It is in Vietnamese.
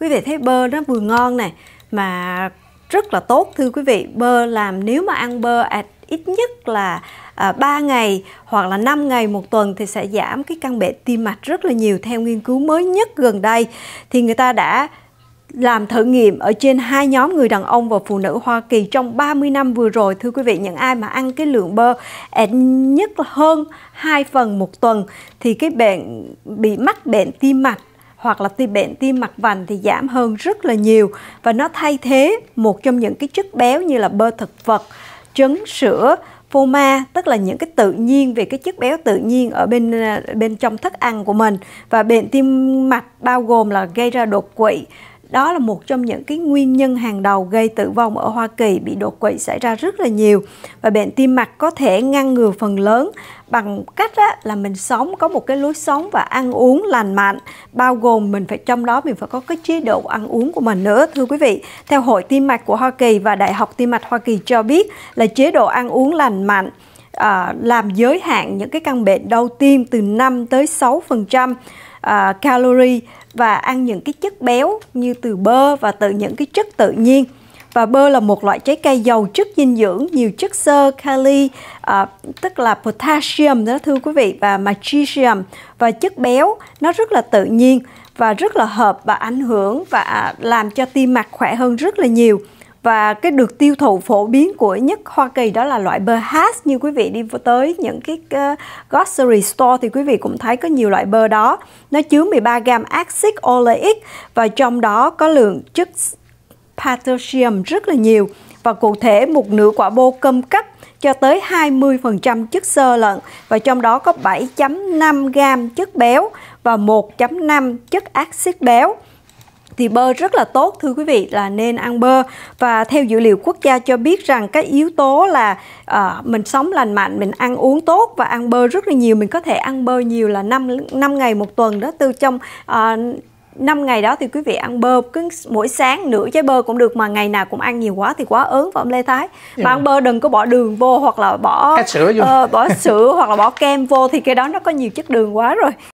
quý vị thấy bơ nó vừa ngon này mà rất là tốt thưa quý vị bơ làm nếu mà ăn bơ à, ít nhất là à, 3 ngày hoặc là 5 ngày một tuần thì sẽ giảm cái căn bệnh tim mạch rất là nhiều theo nghiên cứu mới nhất gần đây thì người ta đã làm thử nghiệm ở trên hai nhóm người đàn ông và phụ nữ Hoa Kỳ trong 30 năm vừa rồi thưa quý vị những ai mà ăn cái lượng bơ ít nhất hơn 2 phần một tuần thì cái bệnh bị mắc bệnh tim mạch hoặc là tim bệnh tim mạch vành thì giảm hơn rất là nhiều và nó thay thế một trong những cái chất béo như là bơ thực vật, trứng sữa, phô ma tức là những cái tự nhiên về cái chất béo tự nhiên ở bên à, bên trong thức ăn của mình và bệnh tim mạch bao gồm là gây ra đột quỵ đó là một trong những cái nguyên nhân hàng đầu gây tử vong ở Hoa Kỳ bị đột quỵ xảy ra rất là nhiều và bệnh tim mạch có thể ngăn ngừa phần lớn bằng cách á, là mình sống có một cái lối sống và ăn uống lành mạnh bao gồm mình phải trong đó mình phải có cái chế độ ăn uống của mình nữa thưa quý vị theo hội tim mạch của Hoa Kỳ và Đại học tim mạch Hoa Kỳ cho biết là chế độ ăn uống lành mạnh à, làm giới hạn những cái căn bệnh đau tim từ 5 tới 6% uh, calorie và ăn những cái chất béo như từ bơ và từ những cái chất tự nhiên và bơ là một loại trái cây giàu chất dinh dưỡng nhiều chất xơ kali à, tức là potassium đó thưa quý vị và magnesium và chất béo nó rất là tự nhiên và rất là hợp và ảnh hưởng và à, làm cho tim mạch khỏe hơn rất là nhiều và cái được tiêu thụ phổ biến của nhất Hoa Kỳ đó là loại bơ hash như quý vị đi tới những cái uh, grocery store thì quý vị cũng thấy có nhiều loại bơ đó nó chứa 13 gam axit oleic và trong đó có lượng chất potassium rất là nhiều và cụ thể một nửa quả bô cơm cấp cho tới 20% chất xơ lợn và trong đó có 7.5 gram chất béo và 1.5 chất axit béo thì bơ rất là tốt thưa quý vị là nên ăn bơ và theo dữ liệu quốc gia cho biết rằng cái yếu tố là à, mình sống lành mạnh mình ăn uống tốt và ăn bơ rất là nhiều mình có thể ăn bơ nhiều là 5, 5 ngày một tuần đó từ trong à, 5 ngày đó thì quý vị ăn bơ cứ mỗi sáng nửa trái bơ cũng được mà ngày nào cũng ăn nhiều quá thì quá ớn và không Lê Thái? Dạ. Mà ăn bơ đừng có bỏ đường vô hoặc là bỏ sữa uh, ờ, bỏ sữa hoặc là bỏ kem vô thì cái đó nó có nhiều chất đường quá rồi.